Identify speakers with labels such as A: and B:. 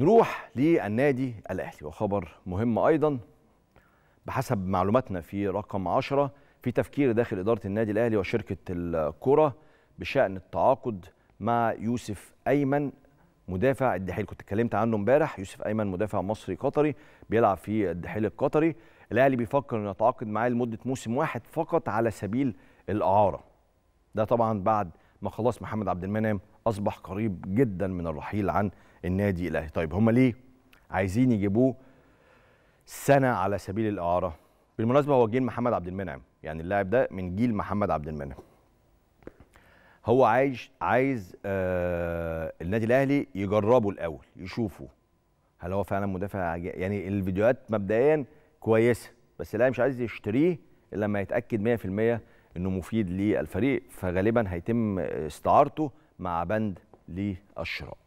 A: نروح للنادي الاهلي وخبر مهم ايضا بحسب معلوماتنا في رقم 10 في تفكير داخل اداره النادي الاهلي وشركه الكره بشان التعاقد مع يوسف ايمن مدافع الدحيل كنت اتكلمت عنه امبارح يوسف ايمن مدافع مصري قطري بيلعب في الدحيل القطري الاهلي بيفكر انه يتعاقد معاه لمده موسم واحد فقط على سبيل الاعاره ده طبعا بعد ما خلاص محمد عبد المنعم اصبح قريب جدا من الرحيل عن النادي الاهلي طيب هم ليه عايزين يجيبوه سنه على سبيل الاعاره بالمناسبه هو جيل محمد عبد المنعم يعني اللاعب ده من جيل محمد عبد المنعم هو عايز عايز آه النادي الاهلي يجربه الاول يشوفه هل هو فعلا مدافع يعني الفيديوهات مبدئيا كويسه بس الاهلي مش عايز يشتريه الا لما يتاكد 100% انه مفيد للفريق فغالبا هيتم استعارته مع بند للشراء